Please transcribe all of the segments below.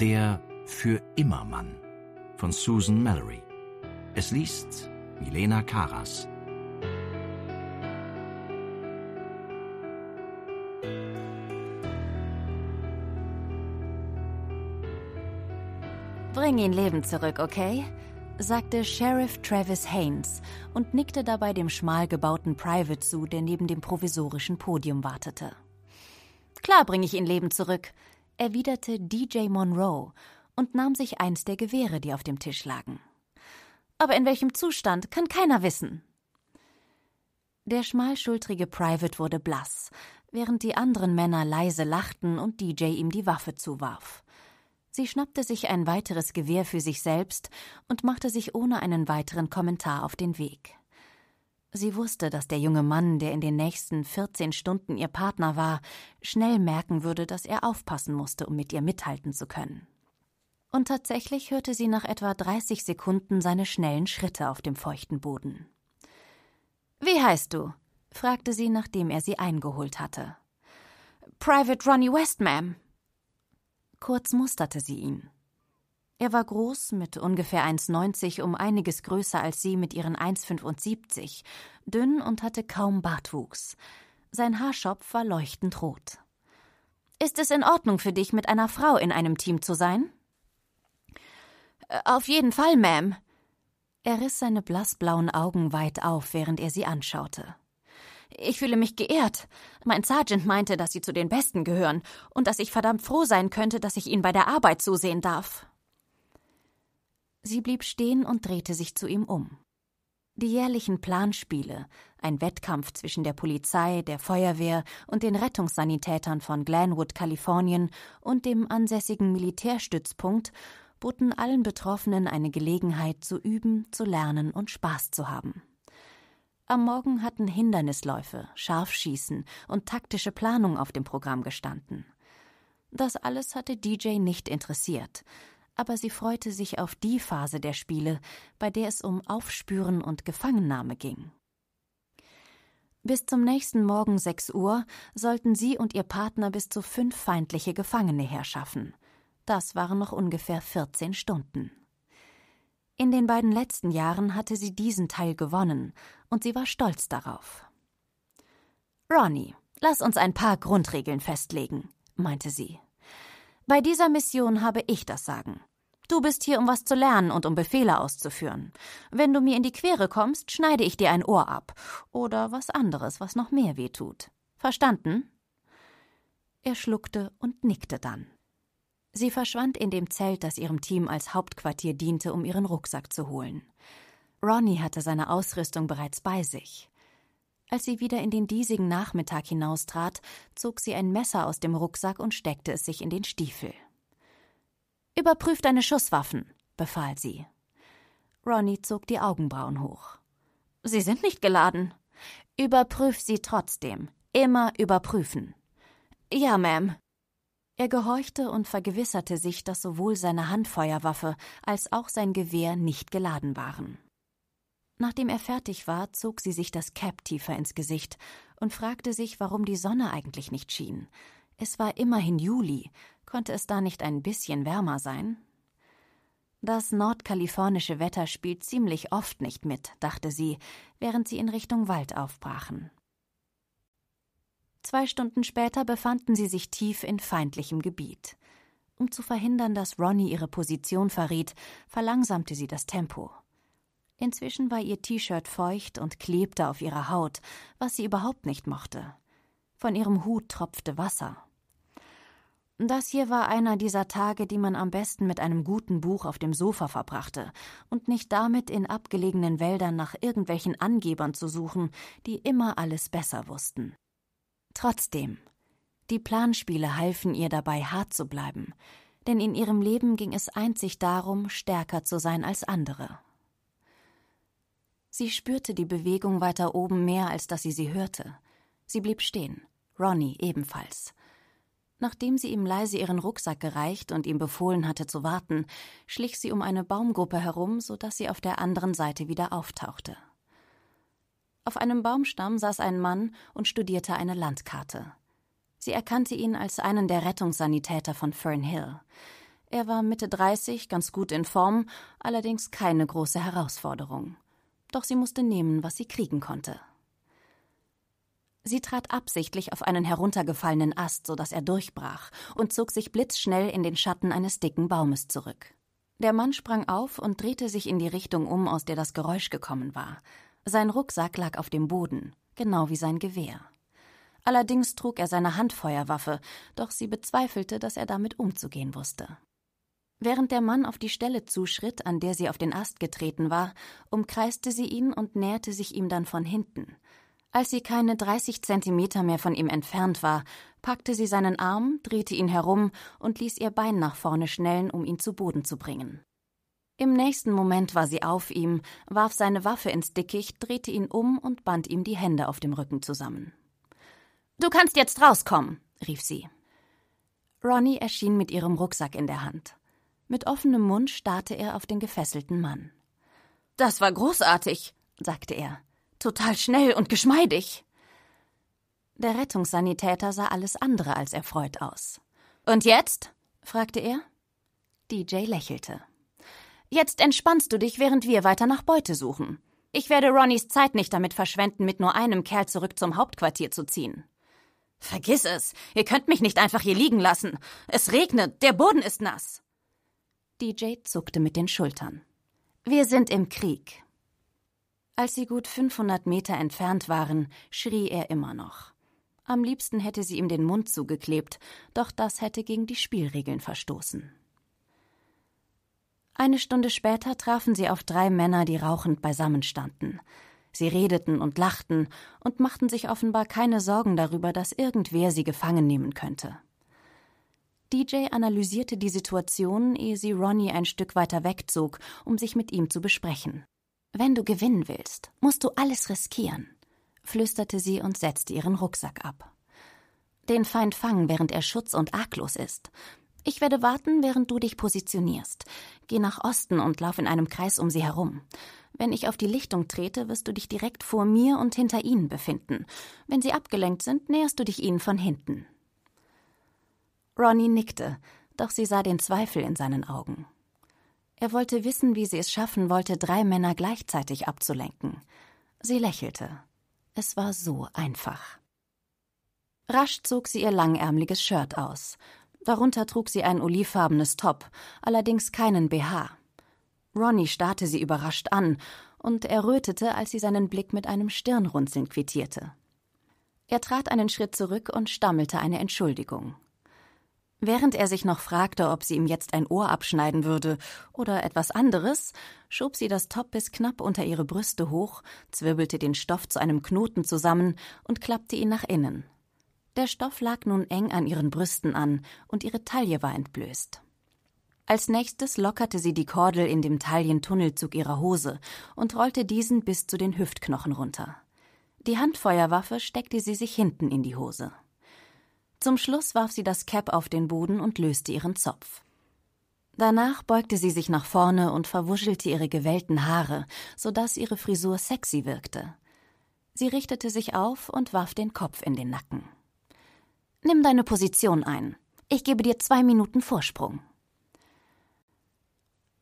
Der Für immer Mann von Susan Mallory. Es liest Milena Karas. Bring ihn Leben zurück, okay? sagte Sheriff Travis Haynes und nickte dabei dem schmal gebauten Private zu, der neben dem provisorischen Podium wartete. Klar bringe ich ihn Leben zurück, erwiderte DJ Monroe und nahm sich eins der Gewehre, die auf dem Tisch lagen. Aber in welchem Zustand kann keiner wissen. Der schmalschultrige Private wurde blass, während die anderen Männer leise lachten und DJ ihm die Waffe zuwarf. Sie schnappte sich ein weiteres Gewehr für sich selbst und machte sich ohne einen weiteren Kommentar auf den Weg. Sie wusste, dass der junge Mann, der in den nächsten 14 Stunden ihr Partner war, schnell merken würde, dass er aufpassen musste, um mit ihr mithalten zu können. Und tatsächlich hörte sie nach etwa 30 Sekunden seine schnellen Schritte auf dem feuchten Boden. Wie heißt du? fragte sie, nachdem er sie eingeholt hatte. Private Ronnie West, Ma'am. Kurz musterte sie ihn. Er war groß, mit ungefähr 1,90 um einiges größer als sie mit ihren 1,75, dünn und hatte kaum Bartwuchs. Sein Haarschopf war leuchtend rot. Ist es in Ordnung für dich, mit einer Frau in einem Team zu sein? Äh, auf jeden Fall, Ma'am. Er riss seine blassblauen Augen weit auf, während er sie anschaute. Ich fühle mich geehrt. Mein Sergeant meinte, dass Sie zu den Besten gehören und dass ich verdammt froh sein könnte, dass ich Ihnen bei der Arbeit zusehen darf. Sie blieb stehen und drehte sich zu ihm um. Die jährlichen Planspiele, ein Wettkampf zwischen der Polizei, der Feuerwehr und den Rettungssanitätern von Glenwood, Kalifornien und dem ansässigen Militärstützpunkt, boten allen Betroffenen eine Gelegenheit zu üben, zu lernen und Spaß zu haben. Am Morgen hatten Hindernisläufe, Scharfschießen und taktische Planung auf dem Programm gestanden. Das alles hatte DJ nicht interessiert aber sie freute sich auf die Phase der Spiele, bei der es um Aufspüren und Gefangennahme ging. Bis zum nächsten Morgen 6 Uhr sollten sie und ihr Partner bis zu fünf feindliche Gefangene herschaffen. Das waren noch ungefähr 14 Stunden. In den beiden letzten Jahren hatte sie diesen Teil gewonnen und sie war stolz darauf. Ronnie, lass uns ein paar Grundregeln festlegen, meinte sie. Bei dieser Mission habe ich das Sagen. Du bist hier, um was zu lernen und um Befehle auszuführen. Wenn du mir in die Quere kommst, schneide ich dir ein Ohr ab. Oder was anderes, was noch mehr weh tut. Verstanden? Er schluckte und nickte dann. Sie verschwand in dem Zelt, das ihrem Team als Hauptquartier diente, um ihren Rucksack zu holen. Ronnie hatte seine Ausrüstung bereits bei sich. Als sie wieder in den diesigen Nachmittag hinaustrat, zog sie ein Messer aus dem Rucksack und steckte es sich in den Stiefel. Überprüf deine Schusswaffen, befahl sie. Ronny zog die Augenbrauen hoch. Sie sind nicht geladen. Überprüf sie trotzdem. Immer überprüfen. Ja, Ma'am. Er gehorchte und vergewisserte sich, dass sowohl seine Handfeuerwaffe als auch sein Gewehr nicht geladen waren. Nachdem er fertig war, zog sie sich das Cap tiefer ins Gesicht und fragte sich, warum die Sonne eigentlich nicht schien. Es war immerhin Juli, konnte es da nicht ein bisschen wärmer sein? Das nordkalifornische Wetter spielt ziemlich oft nicht mit, dachte sie, während sie in Richtung Wald aufbrachen. Zwei Stunden später befanden sie sich tief in feindlichem Gebiet. Um zu verhindern, dass Ronnie ihre Position verriet, verlangsamte sie das Tempo. Inzwischen war ihr T-Shirt feucht und klebte auf ihrer Haut, was sie überhaupt nicht mochte. Von ihrem Hut tropfte Wasser. Das hier war einer dieser Tage, die man am besten mit einem guten Buch auf dem Sofa verbrachte und nicht damit in abgelegenen Wäldern nach irgendwelchen Angebern zu suchen, die immer alles besser wussten. Trotzdem, die Planspiele halfen ihr dabei, hart zu bleiben, denn in ihrem Leben ging es einzig darum, stärker zu sein als andere. Sie spürte die Bewegung weiter oben mehr, als dass sie sie hörte. Sie blieb stehen, Ronnie ebenfalls. Nachdem sie ihm leise ihren Rucksack gereicht und ihm befohlen hatte zu warten, schlich sie um eine Baumgruppe herum, so dass sie auf der anderen Seite wieder auftauchte. Auf einem Baumstamm saß ein Mann und studierte eine Landkarte. Sie erkannte ihn als einen der Rettungssanitäter von Fernhill. Er war Mitte 30, ganz gut in Form, allerdings keine große Herausforderung doch sie musste nehmen, was sie kriegen konnte. Sie trat absichtlich auf einen heruntergefallenen Ast, so dass er durchbrach, und zog sich blitzschnell in den Schatten eines dicken Baumes zurück. Der Mann sprang auf und drehte sich in die Richtung um, aus der das Geräusch gekommen war. Sein Rucksack lag auf dem Boden, genau wie sein Gewehr. Allerdings trug er seine Handfeuerwaffe, doch sie bezweifelte, dass er damit umzugehen wusste. Während der Mann auf die Stelle zuschritt, an der sie auf den Ast getreten war, umkreiste sie ihn und näherte sich ihm dann von hinten. Als sie keine 30 Zentimeter mehr von ihm entfernt war, packte sie seinen Arm, drehte ihn herum und ließ ihr Bein nach vorne schnellen, um ihn zu Boden zu bringen. Im nächsten Moment war sie auf ihm, warf seine Waffe ins Dickicht, drehte ihn um und band ihm die Hände auf dem Rücken zusammen. Du kannst jetzt rauskommen, rief sie. Ronnie erschien mit ihrem Rucksack in der Hand. Mit offenem Mund starrte er auf den gefesselten Mann. Das war großartig, sagte er. Total schnell und geschmeidig. Der Rettungssanitäter sah alles andere als erfreut aus. Und jetzt? fragte er. DJ lächelte. Jetzt entspannst du dich, während wir weiter nach Beute suchen. Ich werde Ronnys Zeit nicht damit verschwenden, mit nur einem Kerl zurück zum Hauptquartier zu ziehen. Vergiss es. Ihr könnt mich nicht einfach hier liegen lassen. Es regnet, der Boden ist nass. DJ zuckte mit den Schultern. Wir sind im Krieg. Als sie gut 500 Meter entfernt waren, schrie er immer noch. Am liebsten hätte sie ihm den Mund zugeklebt, doch das hätte gegen die Spielregeln verstoßen. Eine Stunde später trafen sie auf drei Männer, die rauchend beisammenstanden. Sie redeten und lachten und machten sich offenbar keine Sorgen darüber, dass irgendwer sie gefangen nehmen könnte. DJ analysierte die Situation, ehe sie Ronnie ein Stück weiter wegzog, um sich mit ihm zu besprechen. Wenn du gewinnen willst, musst du alles riskieren, flüsterte sie und setzte ihren Rucksack ab. Den Feind fangen, während er schutz- und arglos ist. Ich werde warten, während du dich positionierst. Geh nach Osten und lauf in einem Kreis um sie herum. Wenn ich auf die Lichtung trete, wirst du dich direkt vor mir und hinter ihnen befinden. Wenn sie abgelenkt sind, näherst du dich ihnen von hinten. Ronny nickte, doch sie sah den Zweifel in seinen Augen. Er wollte wissen, wie sie es schaffen wollte, drei Männer gleichzeitig abzulenken. Sie lächelte. Es war so einfach. Rasch zog sie ihr langärmliches Shirt aus. Darunter trug sie ein olivfarbenes Top, allerdings keinen BH. Ronny starrte sie überrascht an und errötete, als sie seinen Blick mit einem Stirnrunzeln quittierte. Er trat einen Schritt zurück und stammelte eine Entschuldigung. Während er sich noch fragte, ob sie ihm jetzt ein Ohr abschneiden würde oder etwas anderes, schob sie das Top bis knapp unter ihre Brüste hoch, zwirbelte den Stoff zu einem Knoten zusammen und klappte ihn nach innen. Der Stoff lag nun eng an ihren Brüsten an und ihre Taille war entblößt. Als nächstes lockerte sie die Kordel in dem Taillentunnelzug ihrer Hose und rollte diesen bis zu den Hüftknochen runter. Die Handfeuerwaffe steckte sie sich hinten in die Hose. Zum Schluss warf sie das Cap auf den Boden und löste ihren Zopf. Danach beugte sie sich nach vorne und verwuschelte ihre gewellten Haare, sodass ihre Frisur sexy wirkte. Sie richtete sich auf und warf den Kopf in den Nacken. Nimm deine Position ein. Ich gebe dir zwei Minuten Vorsprung.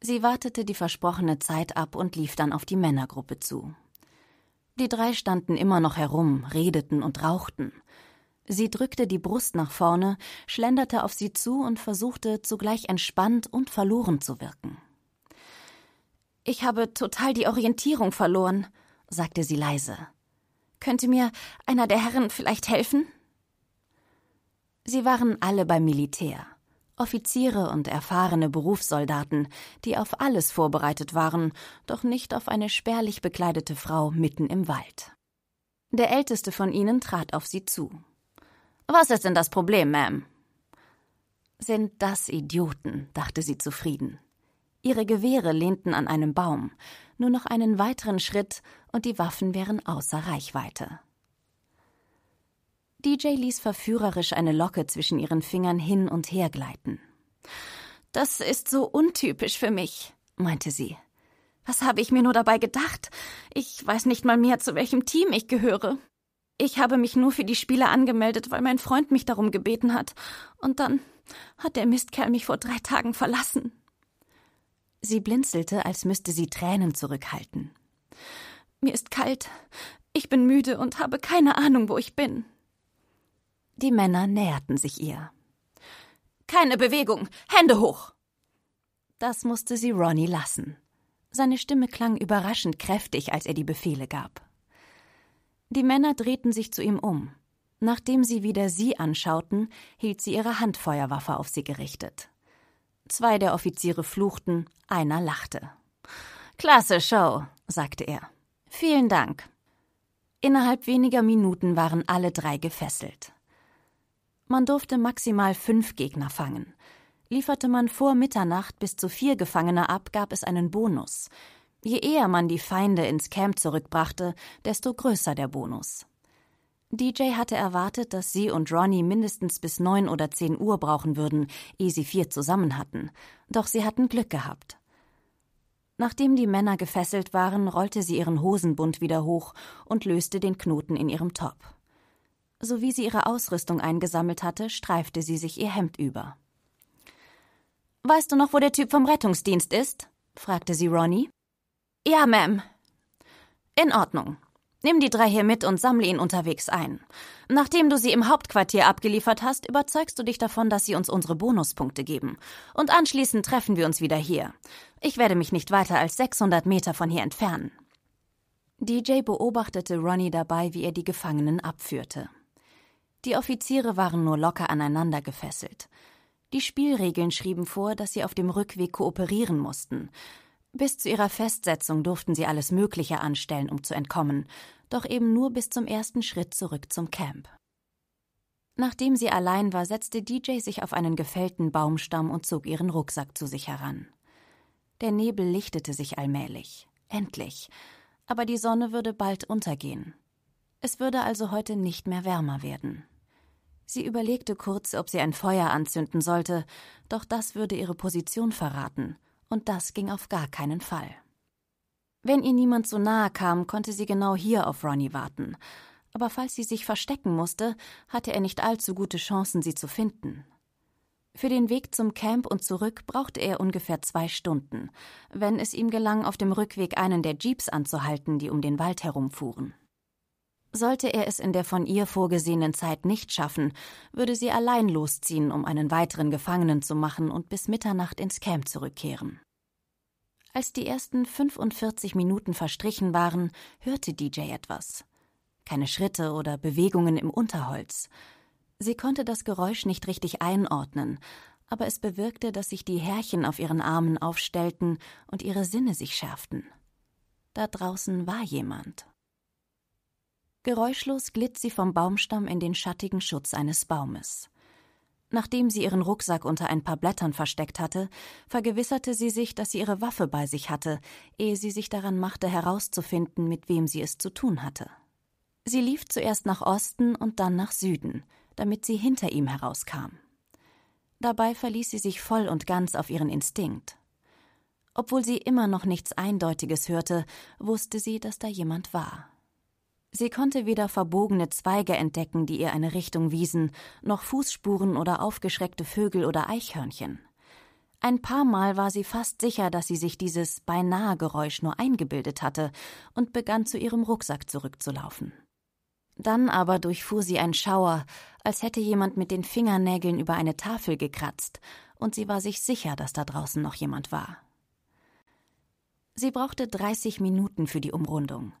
Sie wartete die versprochene Zeit ab und lief dann auf die Männergruppe zu. Die drei standen immer noch herum, redeten und rauchten. Sie drückte die Brust nach vorne, schlenderte auf sie zu und versuchte zugleich entspannt und verloren zu wirken. Ich habe total die Orientierung verloren, sagte sie leise. Könnte mir einer der Herren vielleicht helfen? Sie waren alle beim Militär. Offiziere und erfahrene Berufssoldaten, die auf alles vorbereitet waren, doch nicht auf eine spärlich bekleidete Frau mitten im Wald. Der älteste von ihnen trat auf sie zu. Was ist denn das Problem, Ma'am? Sind das Idioten, dachte sie zufrieden. Ihre Gewehre lehnten an einem Baum, nur noch einen weiteren Schritt und die Waffen wären außer Reichweite. DJ ließ verführerisch eine Locke zwischen ihren Fingern hin und her gleiten. Das ist so untypisch für mich, meinte sie. Was habe ich mir nur dabei gedacht? Ich weiß nicht mal mehr, zu welchem Team ich gehöre. Ich habe mich nur für die Spiele angemeldet, weil mein Freund mich darum gebeten hat. Und dann hat der Mistkerl mich vor drei Tagen verlassen. Sie blinzelte, als müsste sie Tränen zurückhalten. Mir ist kalt. Ich bin müde und habe keine Ahnung, wo ich bin. Die Männer näherten sich ihr. Keine Bewegung. Hände hoch. Das musste sie Ronnie lassen. Seine Stimme klang überraschend kräftig, als er die Befehle gab. Die Männer drehten sich zu ihm um. Nachdem sie wieder sie anschauten, hielt sie ihre Handfeuerwaffe auf sie gerichtet. Zwei der Offiziere fluchten, einer lachte. Klasse Show, sagte er. Vielen Dank. Innerhalb weniger Minuten waren alle drei gefesselt. Man durfte maximal fünf Gegner fangen. Lieferte man vor Mitternacht bis zu vier Gefangene ab, gab es einen Bonus. Je eher man die Feinde ins Camp zurückbrachte, desto größer der Bonus. DJ hatte erwartet, dass sie und Ronnie mindestens bis neun oder zehn Uhr brauchen würden, ehe sie vier zusammen hatten. Doch sie hatten Glück gehabt. Nachdem die Männer gefesselt waren, rollte sie ihren Hosenbund wieder hoch und löste den Knoten in ihrem Top. Sowie sie ihre Ausrüstung eingesammelt hatte, streifte sie sich ihr Hemd über. Weißt du noch, wo der Typ vom Rettungsdienst ist? fragte sie Ronnie. Ja, Ma'am. In Ordnung. Nimm die drei hier mit und sammle ihn unterwegs ein. Nachdem du sie im Hauptquartier abgeliefert hast, überzeugst du dich davon, dass sie uns unsere Bonuspunkte geben. Und anschließend treffen wir uns wieder hier. Ich werde mich nicht weiter als 600 Meter von hier entfernen. DJ beobachtete Ronnie dabei, wie er die Gefangenen abführte. Die Offiziere waren nur locker aneinander gefesselt. Die Spielregeln schrieben vor, dass sie auf dem Rückweg kooperieren mussten, bis zu ihrer Festsetzung durften sie alles Mögliche anstellen, um zu entkommen, doch eben nur bis zum ersten Schritt zurück zum Camp. Nachdem sie allein war, setzte DJ sich auf einen gefällten Baumstamm und zog ihren Rucksack zu sich heran. Der Nebel lichtete sich allmählich. Endlich. Aber die Sonne würde bald untergehen. Es würde also heute nicht mehr wärmer werden. Sie überlegte kurz, ob sie ein Feuer anzünden sollte, doch das würde ihre Position verraten – und das ging auf gar keinen Fall. Wenn ihr niemand so nahe kam, konnte sie genau hier auf Ronnie warten, aber falls sie sich verstecken musste, hatte er nicht allzu gute Chancen, sie zu finden. Für den Weg zum Camp und zurück brauchte er ungefähr zwei Stunden, wenn es ihm gelang, auf dem Rückweg einen der Jeeps anzuhalten, die um den Wald herumfuhren. Sollte er es in der von ihr vorgesehenen Zeit nicht schaffen, würde sie allein losziehen, um einen weiteren Gefangenen zu machen und bis Mitternacht ins Camp zurückkehren. Als die ersten 45 Minuten verstrichen waren, hörte DJ etwas. Keine Schritte oder Bewegungen im Unterholz. Sie konnte das Geräusch nicht richtig einordnen, aber es bewirkte, dass sich die Härchen auf ihren Armen aufstellten und ihre Sinne sich schärften. Da draußen war jemand. Geräuschlos glitt sie vom Baumstamm in den schattigen Schutz eines Baumes. Nachdem sie ihren Rucksack unter ein paar Blättern versteckt hatte, vergewisserte sie sich, dass sie ihre Waffe bei sich hatte, ehe sie sich daran machte, herauszufinden, mit wem sie es zu tun hatte. Sie lief zuerst nach Osten und dann nach Süden, damit sie hinter ihm herauskam. Dabei verließ sie sich voll und ganz auf ihren Instinkt. Obwohl sie immer noch nichts Eindeutiges hörte, wusste sie, dass da jemand war. Sie konnte weder verbogene Zweige entdecken, die ihr eine Richtung wiesen, noch Fußspuren oder aufgeschreckte Vögel oder Eichhörnchen. Ein paar Mal war sie fast sicher, dass sie sich dieses beinahe Geräusch nur eingebildet hatte und begann zu ihrem Rucksack zurückzulaufen. Dann aber durchfuhr sie ein Schauer, als hätte jemand mit den Fingernägeln über eine Tafel gekratzt, und sie war sich sicher, dass da draußen noch jemand war. Sie brauchte 30 Minuten für die Umrundung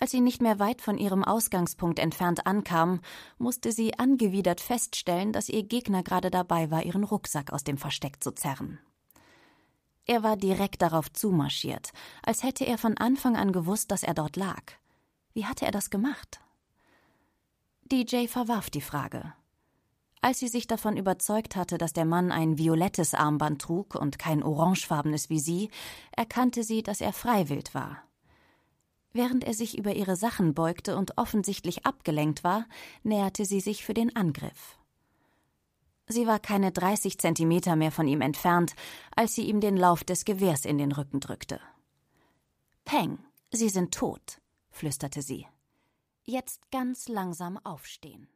als sie nicht mehr weit von ihrem Ausgangspunkt entfernt ankam, musste sie angewidert feststellen, dass ihr Gegner gerade dabei war, ihren Rucksack aus dem Versteck zu zerren. Er war direkt darauf zumarschiert, als hätte er von Anfang an gewusst, dass er dort lag. Wie hatte er das gemacht? DJ verwarf die Frage. Als sie sich davon überzeugt hatte, dass der Mann ein violettes Armband trug und kein orangefarbenes wie sie, erkannte sie, dass er freiwillig war. Während er sich über ihre Sachen beugte und offensichtlich abgelenkt war, näherte sie sich für den Angriff. Sie war keine 30 Zentimeter mehr von ihm entfernt, als sie ihm den Lauf des Gewehrs in den Rücken drückte. Peng, Sie sind tot, flüsterte sie. Jetzt ganz langsam aufstehen.